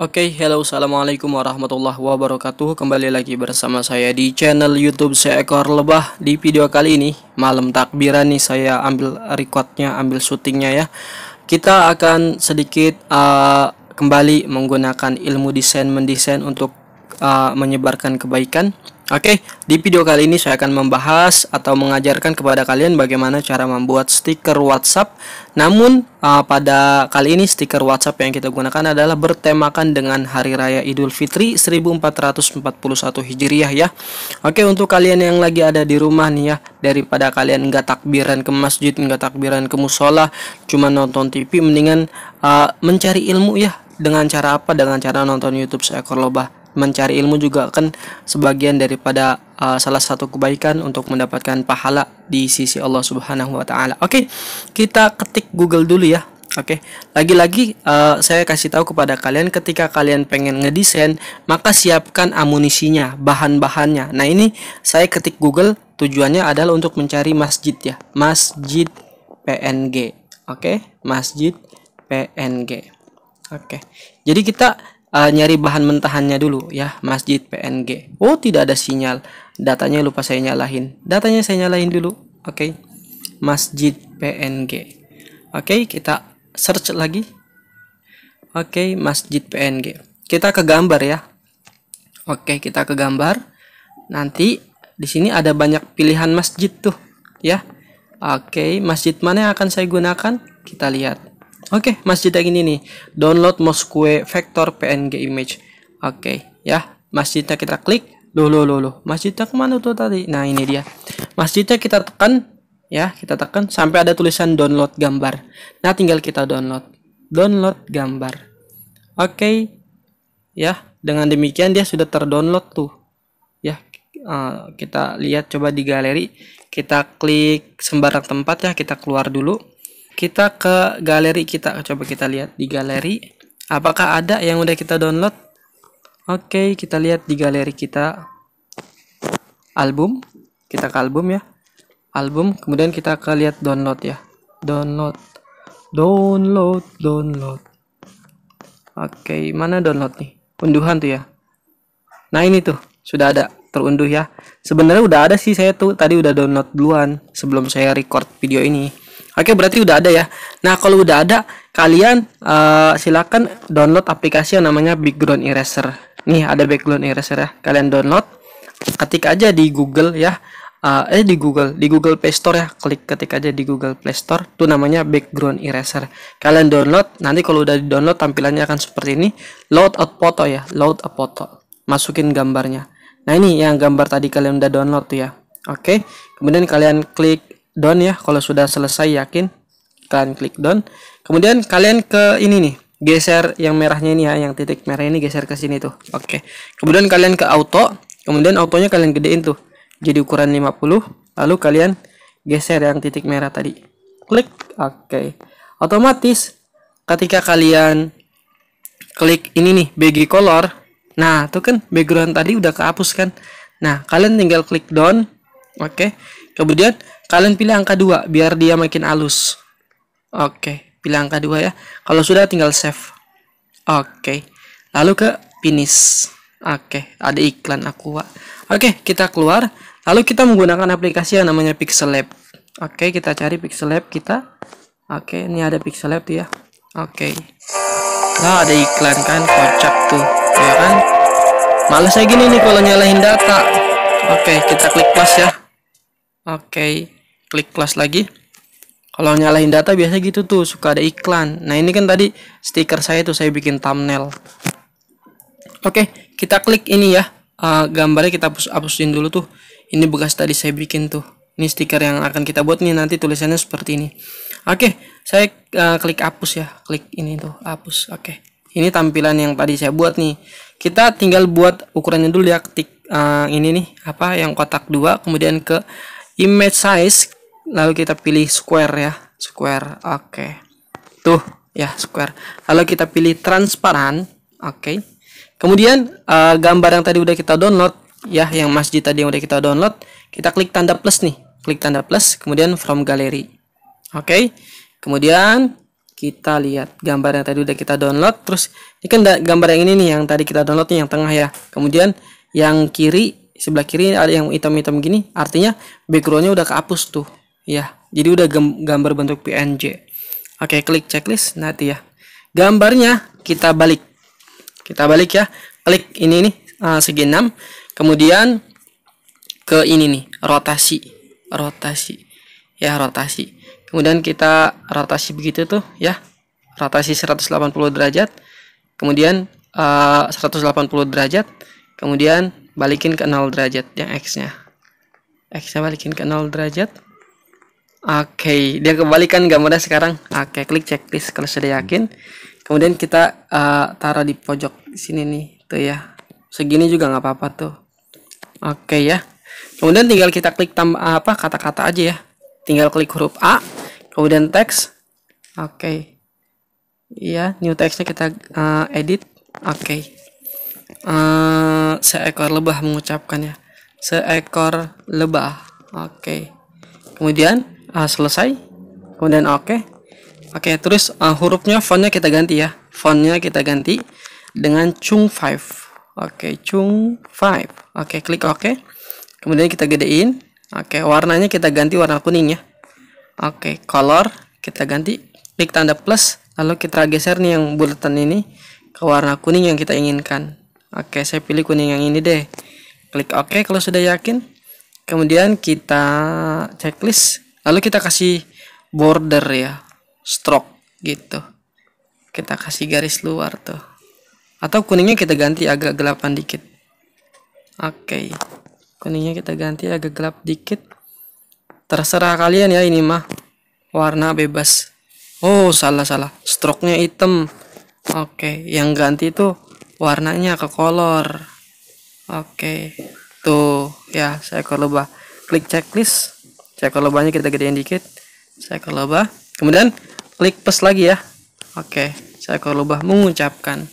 Oke, okay, hello, assalamualaikum warahmatullahi wabarakatuh. Kembali lagi bersama saya di channel YouTube seekor lebah. Di video kali ini, malam takbiran nih, saya ambil recordnya, ambil syutingnya ya. Kita akan sedikit uh, kembali menggunakan ilmu desain mendesain untuk uh, menyebarkan kebaikan. Oke, okay, di video kali ini saya akan membahas atau mengajarkan kepada kalian bagaimana cara membuat stiker WhatsApp. Namun uh, pada kali ini stiker WhatsApp yang kita gunakan adalah bertemakan dengan Hari Raya Idul Fitri 1441 Hijriah ya. Oke, okay, untuk kalian yang lagi ada di rumah nih ya, daripada kalian nggak takbiran ke masjid, nggak takbiran ke musola, cuma nonton TV, mendingan uh, mencari ilmu ya dengan cara apa? Dengan cara nonton YouTube seekor lobah mencari ilmu juga kan sebagian daripada uh, salah satu kebaikan untuk mendapatkan pahala di sisi Allah Subhanahu wa taala. Oke, okay, kita ketik Google dulu ya. Oke, okay. lagi-lagi uh, saya kasih tahu kepada kalian ketika kalian pengen ngedesain, maka siapkan amunisinya, bahan-bahannya. Nah, ini saya ketik Google, tujuannya adalah untuk mencari masjid ya. Masjid PNG. Oke, okay? masjid PNG. Oke. Okay. Jadi kita uh, nyari bahan mentahannya dulu ya masjid PNG oh tidak ada sinyal datanya lupa saya nyalahin datanya saya nyalahin dulu oke okay. masjid PNG oke okay, kita search lagi oke okay, masjid PNG kita ke gambar ya oke okay, kita ke gambar nanti di sini ada banyak pilihan masjid tuh ya oke okay, masjid mana yang akan saya gunakan kita lihat Oke, okay, masjid yang ini nih. Download Mosque Vector PNG Image. Oke, okay, ya. Masjidnya kita klik. Loh, loh, loh, loh. Masjidnya kemana tuh tadi? Nah, ini dia. Masjidnya kita tekan. Ya, kita tekan sampai ada tulisan download gambar. Nah, tinggal kita download. Download gambar. Oke. Okay. Ya, dengan demikian dia sudah terdownload tuh. Ya, eh, kita lihat coba di galeri. Kita klik sembarang tempat ya. Kita keluar dulu kita ke galeri kita coba kita lihat di galeri apakah ada yang udah kita download oke okay, kita lihat di galeri kita album kita ke album ya album kemudian kita ke lihat download ya download download download oke okay, mana download nih unduhan tuh ya nah ini tuh sudah ada terunduh ya sebenarnya udah ada sih saya tuh tadi udah download duluan sebelum saya record video ini Oke, berarti udah ada ya. Nah, kalau udah ada, kalian uh, silakan download aplikasi yang namanya Background Eraser. Nih, ada Background Eraser ya. Kalian download, ketik aja di Google ya. Uh, eh di Google, di Google Play Store ya. Klik ketik aja di Google Play Store. Tuh namanya Background Eraser. Kalian download, nanti kalau udah di-download tampilannya akan seperti ini. Load a foto ya, load a foto. Masukin gambarnya. Nah, ini yang gambar tadi kalian udah download tuh ya. Oke. Kemudian kalian klik down ya kalau sudah selesai yakin kalian klik down kemudian kalian ke ini nih geser yang merahnya ini ya yang titik merah ini geser ke sini tuh oke okay. kemudian kalian ke auto kemudian autonya kalian gedein tuh jadi ukuran 50 lalu kalian geser yang titik merah tadi klik oke okay. otomatis ketika kalian klik ini nih BG color nah tuh kan background tadi udah kehapus kan nah kalian tinggal klik down oke okay. kemudian Kalian pilih angka 2 biar dia makin halus. Oke, pilih angka 2 ya. Kalau sudah tinggal save. Oke. Lalu ke finish. Oke, ada iklan aku wa Oke, kita keluar. Lalu kita menggunakan aplikasi yang namanya Pixel Lab. Oke, kita cari Pixel Lab kita. Oke, ini ada Pixel Lab ya. Oke. Nah, ada iklan kan kocak tuh, ya kan? Males saya gini nih kalau nyalahin data. Oke, kita klik plus ya. Oke. Okay klik kelas lagi kalau nyalain data biasa gitu tuh suka ada iklan nah ini kan tadi stiker saya tuh saya bikin thumbnail oke kita klik ini ya uh, gambarnya kita hapus hapusin dulu tuh ini bekas tadi saya bikin tuh ini stiker yang akan kita buat nih nanti tulisannya seperti ini oke saya uh, klik hapus ya klik ini tuh hapus oke ini tampilan yang tadi saya buat nih kita tinggal buat ukurannya dulu ya ketik uh, ini nih apa yang kotak dua kemudian ke image size lalu kita pilih square ya square oke okay. tuh ya square lalu kita pilih transparan oke okay. kemudian uh, gambar yang tadi udah kita download ya yang masjid tadi yang udah kita download kita klik tanda plus nih klik tanda plus kemudian from gallery oke okay. kemudian kita lihat gambar yang tadi udah kita download terus ini kan gambar yang ini nih yang tadi kita download nih yang tengah ya kemudian yang kiri sebelah kiri ada yang hitam-hitam gini artinya backgroundnya udah kehapus tuh ya jadi udah gambar bentuk PNG oke klik checklist nanti ya gambarnya kita balik kita balik ya klik ini nih uh, segi 6 kemudian ke ini nih rotasi rotasi ya rotasi kemudian kita rotasi begitu tuh ya rotasi 180 derajat kemudian eh, uh, 180 derajat kemudian balikin ke 0 derajat yang x nya x nya balikin ke 0 derajat Oke, okay. dia kembalikan gambarnya sekarang. Oke, okay, klik checklist kalau sudah yakin. Kemudian kita uh, taruh di pojok sini nih, tuh ya. Segini juga nggak apa-apa tuh. Oke okay, ya. Kemudian tinggal kita klik tambah apa kata-kata aja ya. Tinggal klik huruf A, kemudian teks. Oke. Okay. Iya, new textnya kita uh, edit. Oke. Okay. Uh, eh, seekor lebah mengucapkannya. Seekor lebah. Oke. Okay. Kemudian uh, selesai kemudian oke okay. oke okay, terus uh, hurufnya fontnya kita ganti ya fontnya kita ganti dengan chung 5 oke okay, chung 5 oke okay, klik oke okay. kemudian kita gedein oke okay, warnanya kita ganti warna kuning ya oke okay, color kita ganti klik tanda plus lalu kita geser nih yang bulatan ini ke warna kuning yang kita inginkan oke okay, saya pilih kuning yang ini deh klik oke OK kalau sudah yakin kemudian kita checklist lalu kita kasih border ya stroke gitu kita kasih garis luar tuh atau kuningnya kita ganti agak gelapan dikit oke okay. kuningnya kita ganti agak gelap dikit terserah kalian ya ini mah warna bebas oh salah salah stroke-nya hitam oke okay. yang ganti itu warnanya ke color oke okay. tuh ya saya kalau klik checklist saya kalau banyak kita gedein dikit. Saya kalau bah, Kemudian klik plus lagi ya. Oke, Saya kalau bah mengucapkan.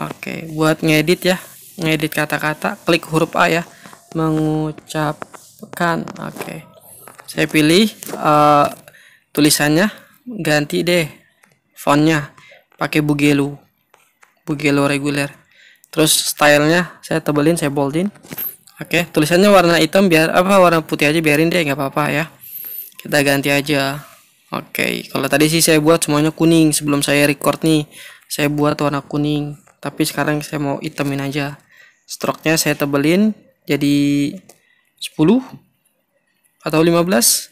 Oke, buat ngedit ya. Ngedit kata-kata, klik huruf A ya. Mengucapkan. Oke. Saya pilih uh, tulisannya ganti deh fontnya pakai bugelu, bugelu reguler. Terus stylenya saya tebelin, saya boldin. Oke, tulisannya warna hitam biar apa warna putih aja biarin deh nggak apa-apa ya. Kita ganti aja. Oke, kalau tadi sih saya buat semuanya kuning sebelum saya record nih. Saya buat warna kuning, tapi sekarang saya mau hitamin aja. Stroke-nya saya tebelin jadi 10 atau 15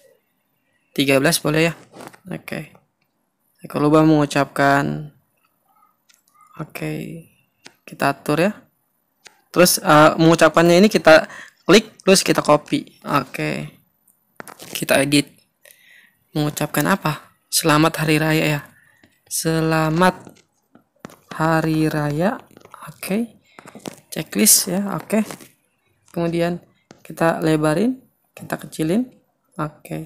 13 boleh ya. Oke. Kalau mau mengucapkan oke. Kita atur ya terus uh, mengucapkannya ini kita klik terus kita copy oke okay. kita edit mengucapkan apa selamat hari raya ya selamat hari raya oke okay. checklist ya oke okay. kemudian kita lebarin kita kecilin oke okay.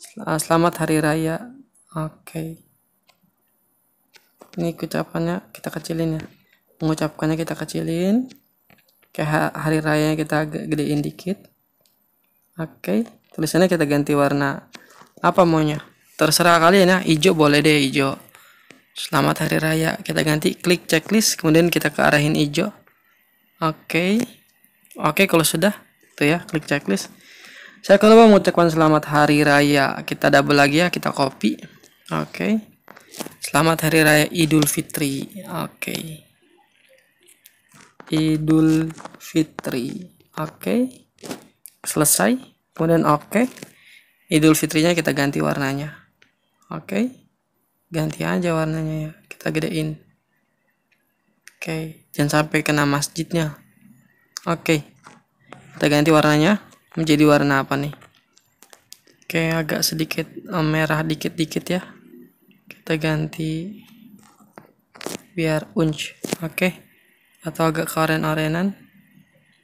Eh, selamat hari raya oke okay. ini ucapannya kita kecilin ya mengucapkannya kita kecilin ke hari raya kita gedein dikit oke tulisannya kita ganti warna apa maunya terserah kalian ya hijau boleh deh hijau selamat hari raya kita ganti klik checklist kemudian kita ke arahin hijau oke oke kalau sudah itu ya klik checklist saya kalau mau mengucapkan selamat hari raya kita double lagi ya kita copy oke selamat hari raya idul fitri oke Idul Fitri oke okay. selesai kemudian oke okay. Idul Fitrinya kita ganti warnanya oke okay. ganti aja warnanya ya kita gedein oke okay. jangan sampai kena masjidnya oke okay. kita ganti warnanya menjadi warna apa nih oke okay, agak sedikit eh, merah dikit-dikit ya kita ganti biar unch oke okay atau agak ke oren-orenan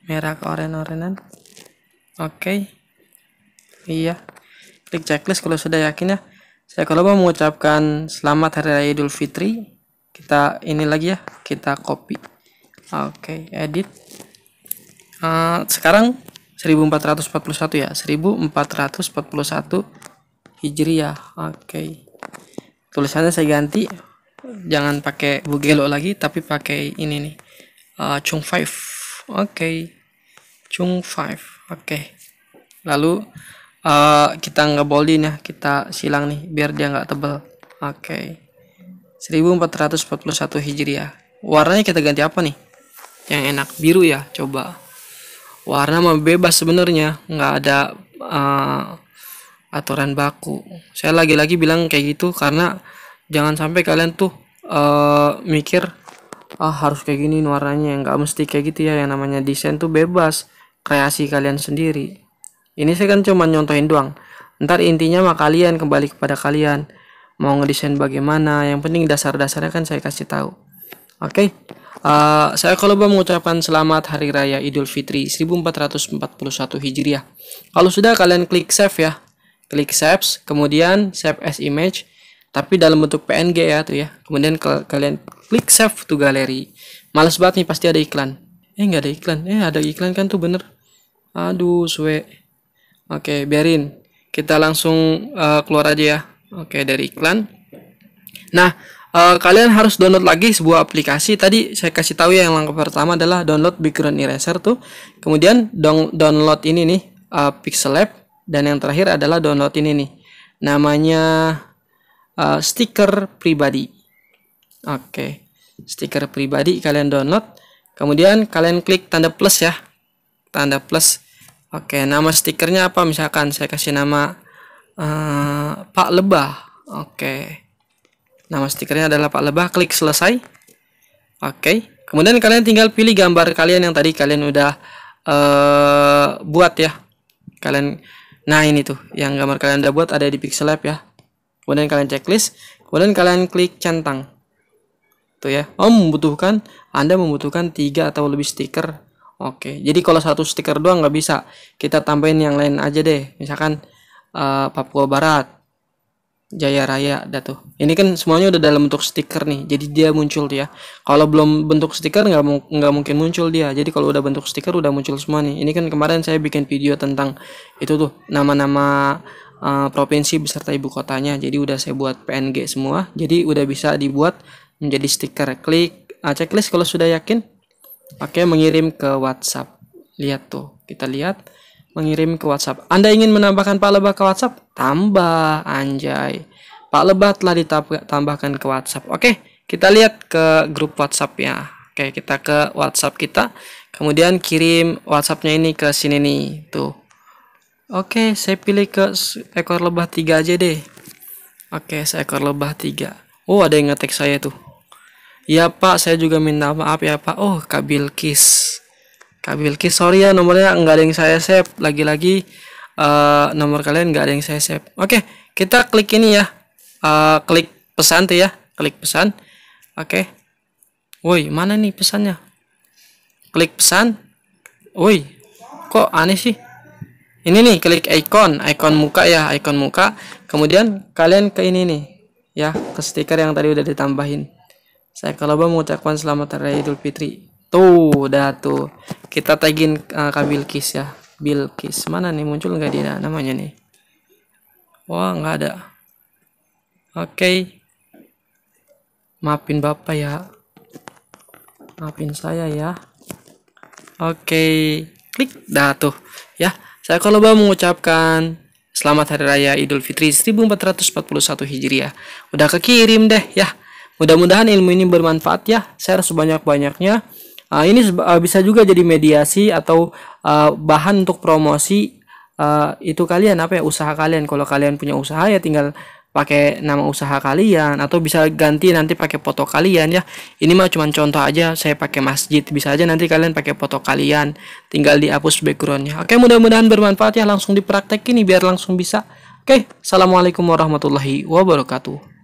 merah ke oren-orenan oke okay. iya klik checklist kalau sudah yakin ya saya kalau mau mengucapkan selamat hari raya idul fitri kita ini lagi ya kita copy oke okay, edit uh, sekarang 1441 ya 1441 hijriah oke okay. tulisannya saya ganti jangan pakai bugelo lagi tapi pakai ini nih uh, Chung 5 oke okay. Chung 5 oke okay. lalu uh, kita nggak ya kita silang nih biar dia nggak tebel oke okay. 1441 Hijriah warnanya kita ganti apa nih yang enak biru ya coba warna mah bebas sebenarnya nggak ada uh, aturan baku saya lagi-lagi bilang kayak gitu karena jangan sampai kalian tuh uh, mikir ah harus kayak gini warnanya nggak mesti kayak gitu ya yang namanya desain tuh bebas kreasi kalian sendiri ini saya kan cuma nyontohin doang ntar intinya mah kalian kembali kepada kalian mau ngedesain bagaimana yang penting dasar-dasarnya kan saya kasih tahu oke okay? Uh, saya kalau mau mengucapkan selamat Hari Raya Idul Fitri 1441 Hijriah. Kalau sudah kalian klik save ya. Klik save, kemudian save as image tapi dalam bentuk PNG ya tuh ya kemudian ke kalian klik save to galeri males banget nih pasti ada iklan eh nggak ada iklan eh ada iklan kan tuh bener aduh suwe oke biarin kita langsung uh, keluar aja ya oke dari iklan nah uh, kalian harus download lagi sebuah aplikasi tadi saya kasih tahu ya yang langkah pertama adalah download background eraser tuh kemudian dong download ini nih uh, pixel lab dan yang terakhir adalah download ini nih namanya Eh, stiker pribadi. Oke, stiker pribadi kalian download, kemudian kalian klik tanda plus ya, tanda plus. Oke, nama stikernya apa? Misalkan saya kasih nama uh, Pak Lebah. Oke, nama stikernya adalah Pak Lebah. Klik selesai. Oke, kemudian kalian tinggal pilih gambar kalian yang tadi kalian udah uh, buat ya. Kalian, nah ini tuh yang gambar kalian udah buat ada di Pixel Lab ya kemudian kalian checklist, kemudian kalian klik centang. Tuh ya. Oh, membutuhkan Anda membutuhkan tiga atau lebih stiker. Oke. Jadi kalau satu stiker doang nggak bisa, kita tambahin yang lain aja deh. Misalkan uh, Papua Barat, Jaya Raya dah tuh. Ini kan semuanya udah dalam bentuk stiker nih. Jadi dia muncul ya Kalau belum bentuk stiker nggak nggak mungkin muncul dia. Jadi kalau udah bentuk stiker udah muncul semua nih. Ini kan kemarin saya bikin video tentang itu tuh nama-nama Eh, provinsi beserta ibu kotanya. Jadi udah saya buat PNG semua. Jadi udah bisa dibuat menjadi stiker. Klik uh, checklist kalau sudah yakin. oke mengirim ke WhatsApp. Lihat tuh, kita lihat mengirim ke WhatsApp. Anda ingin menambahkan Pak Lebah ke WhatsApp? Tambah, anjay. Pak Lebah telah ditambahkan ke WhatsApp. Oke, kita lihat ke grup WhatsApp ya. Oke, kita ke WhatsApp kita. Kemudian kirim WhatsAppnya ini ke sini nih. Tuh, Oke, saya pilih ke ekor lebah tiga aja deh. Oke, seekor lebah tiga. Oh, ada yang ngetek saya tuh. Ya Pak, saya juga minta maaf ya Pak. Oh, Kabilkis. kis. Kabil kis, sorry ya nomornya nggak ada yang saya save. Lagi-lagi uh, nomor kalian nggak ada yang saya save. Oke, kita klik ini ya. Uh, klik pesan tuh ya. Klik pesan. Oke. Woi, mana nih pesannya? Klik pesan. Woi, kok aneh sih? ini nih klik icon icon muka ya icon muka kemudian kalian ke ini nih ya ke stiker yang tadi udah ditambahin saya kalau mau mengucapkan selamat hari Idul Fitri tuh udah tuh kita tagin uh, eh, kabil Bilkis ya Bilkis mana nih muncul nggak dia namanya nih wah nggak ada oke okay. maafin bapak ya maafin saya ya oke okay. klik dah tuh ya saya Koloba mengucapkan Selamat Hari Raya Idul Fitri 1441 Hijriah. Udah kekirim deh ya. Mudah-mudahan ilmu ini bermanfaat ya. Share sebanyak-banyaknya. Uh, ini uh, bisa juga jadi mediasi atau uh, bahan untuk promosi uh, itu kalian apa ya usaha kalian. Kalau kalian punya usaha ya tinggal pakai nama usaha kalian atau bisa ganti nanti pakai foto kalian ya ini mah cuma contoh aja saya pakai masjid bisa aja nanti kalian pakai foto kalian tinggal dihapus backgroundnya oke mudah-mudahan bermanfaat ya langsung dipraktekin nih biar langsung bisa oke assalamualaikum warahmatullahi wabarakatuh